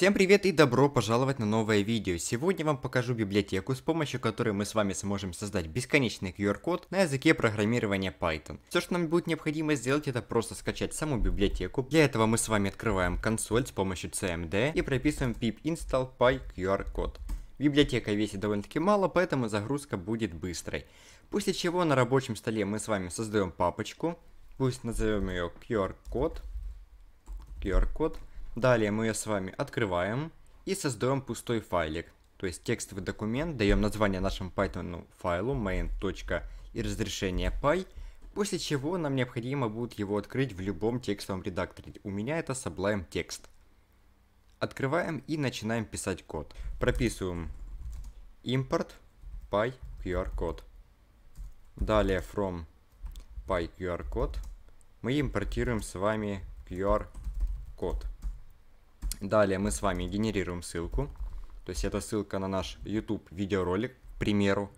Всем привет и добро пожаловать на новое видео. Сегодня я вам покажу библиотеку, с помощью которой мы с вами сможем создать бесконечный QR-код на языке программирования Python. Все, что нам будет необходимо сделать, это просто скачать саму библиотеку. Для этого мы с вами открываем консоль с помощью CMD и прописываем pip install pyqr-code. Библиотека весит довольно-таки мало, поэтому загрузка будет быстрой. После чего на рабочем столе мы с вами создаем папочку, пусть назовем ее QR-код, QR-код, Далее мы ее с вами открываем и создаем пустой файлик. То есть текстовый документ, даем название нашему Python файлу main. и разрешение py, после чего нам необходимо будет его открыть в любом текстовом редакторе. У меня это Sublime Text. Открываем и начинаем писать код. Прописываем import py QR Далее from py QR мы импортируем с вами QR код. Далее мы с вами генерируем ссылку. То есть это ссылка на наш YouTube видеоролик, к примеру.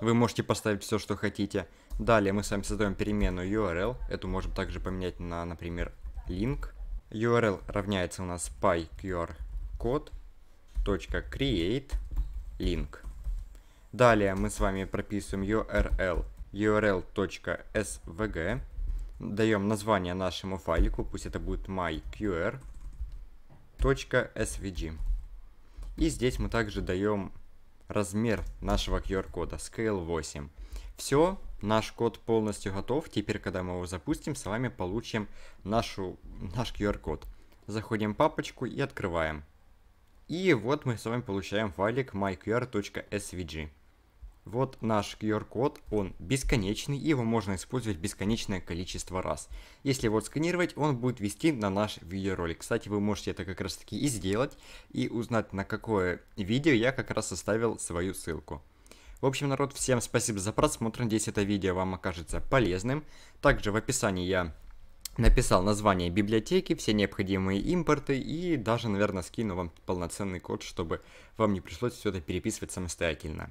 Вы можете поставить все, что хотите. Далее мы с вами создаем переменную URL. Эту можем также поменять на, например, link. URL равняется у нас pyqrcode.create link. Далее мы с вами прописываем URL url.svg. Даем название нашему файлику, пусть это будет myqr. .svg. И здесь мы также даем размер нашего QR-кода, scale 8. Все, наш код полностью готов. Теперь, когда мы его запустим, с вами получим нашу, наш QR-код. Заходим в папочку и открываем. И вот мы с вами получаем файлик myqr.svg. Вот наш QR-код, он бесконечный, и его можно использовать бесконечное количество раз. Если его сканировать, он будет вести на наш видеоролик. Кстати, вы можете это как раз таки и сделать, и узнать на какое видео я как раз оставил свою ссылку. В общем, народ, всем спасибо за просмотр, надеюсь это видео вам окажется полезным. Также в описании я написал название библиотеки, все необходимые импорты и даже, наверное, скину вам полноценный код, чтобы вам не пришлось все это переписывать самостоятельно.